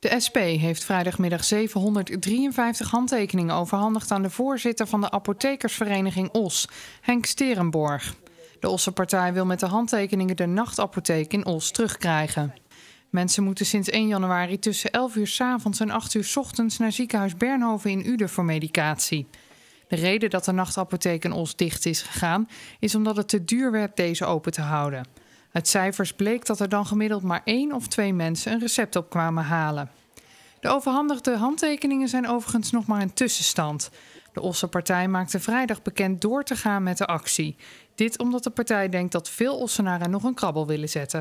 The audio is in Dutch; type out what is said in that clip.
De SP heeft vrijdagmiddag 753 handtekeningen overhandigd aan de voorzitter van de apothekersvereniging OS, Henk Sterenborg. De Osse partij wil met de handtekeningen de nachtapotheek in Os terugkrijgen. Mensen moeten sinds 1 januari tussen 11 uur s avonds en 8 uur s ochtends naar ziekenhuis Bernhoven in Uden voor medicatie. De reden dat de nachtapotheek in Os dicht is gegaan is omdat het te duur werd deze open te houden. Uit cijfers bleek dat er dan gemiddeld maar één of twee mensen een recept op kwamen halen. De overhandigde handtekeningen zijn overigens nog maar een tussenstand. De Osse Partij maakte vrijdag bekend door te gaan met de actie. Dit omdat de partij denkt dat veel Ossenaren nog een krabbel willen zetten.